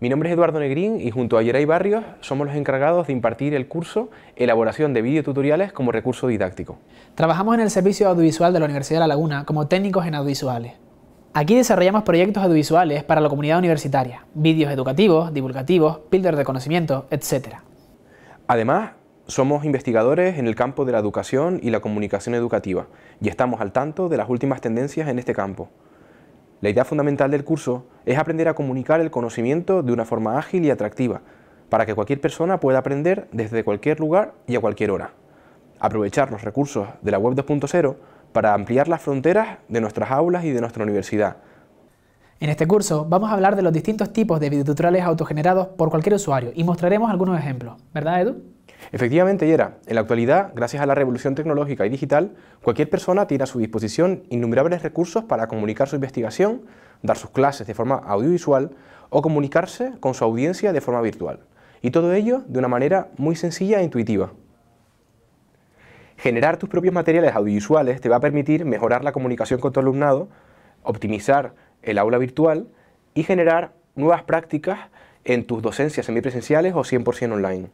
Mi nombre es Eduardo Negrín y junto a Yeray Barrios somos los encargados de impartir el curso Elaboración de videotutoriales como recurso didáctico. Trabajamos en el servicio audiovisual de la Universidad de La Laguna como técnicos en audiovisuales. Aquí desarrollamos proyectos audiovisuales para la comunidad universitaria, vídeos educativos, divulgativos, píldoras de conocimiento, etc. Además, somos investigadores en el campo de la educación y la comunicación educativa y estamos al tanto de las últimas tendencias en este campo. La idea fundamental del curso es aprender a comunicar el conocimiento de una forma ágil y atractiva, para que cualquier persona pueda aprender desde cualquier lugar y a cualquier hora. Aprovechar los recursos de la Web 2.0 para ampliar las fronteras de nuestras aulas y de nuestra universidad. En este curso vamos a hablar de los distintos tipos de videotutoriales autogenerados por cualquier usuario y mostraremos algunos ejemplos, ¿verdad Edu? Efectivamente, Yera, en la actualidad, gracias a la revolución tecnológica y digital, cualquier persona tiene a su disposición innumerables recursos para comunicar su investigación, dar sus clases de forma audiovisual o comunicarse con su audiencia de forma virtual. Y todo ello de una manera muy sencilla e intuitiva. Generar tus propios materiales audiovisuales te va a permitir mejorar la comunicación con tu alumnado, optimizar el aula virtual y generar nuevas prácticas en tus docencias semipresenciales o 100% online.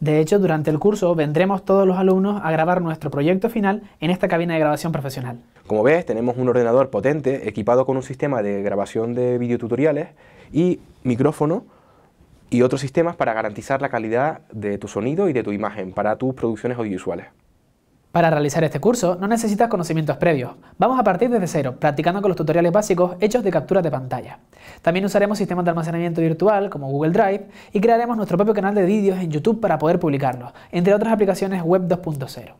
De hecho, durante el curso vendremos todos los alumnos a grabar nuestro proyecto final en esta cabina de grabación profesional. Como ves, tenemos un ordenador potente equipado con un sistema de grabación de videotutoriales y micrófono y otros sistemas para garantizar la calidad de tu sonido y de tu imagen para tus producciones audiovisuales. Para realizar este curso no necesitas conocimientos previos. Vamos a partir desde cero, practicando con los tutoriales básicos hechos de capturas de pantalla. También usaremos sistemas de almacenamiento virtual como Google Drive y crearemos nuestro propio canal de vídeos en YouTube para poder publicarlos, entre otras aplicaciones web 2.0.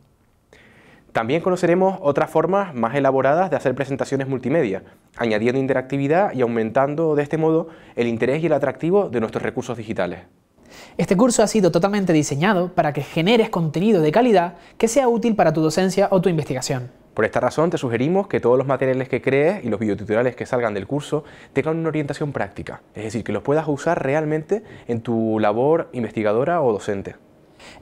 También conoceremos otras formas más elaboradas de hacer presentaciones multimedia, añadiendo interactividad y aumentando de este modo el interés y el atractivo de nuestros recursos digitales. Este curso ha sido totalmente diseñado para que generes contenido de calidad que sea útil para tu docencia o tu investigación. Por esta razón te sugerimos que todos los materiales que crees y los videotutoriales que salgan del curso tengan una orientación práctica, es decir, que los puedas usar realmente en tu labor investigadora o docente.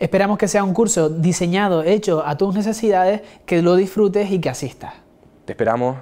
Esperamos que sea un curso diseñado, hecho a tus necesidades, que lo disfrutes y que asistas. Te esperamos.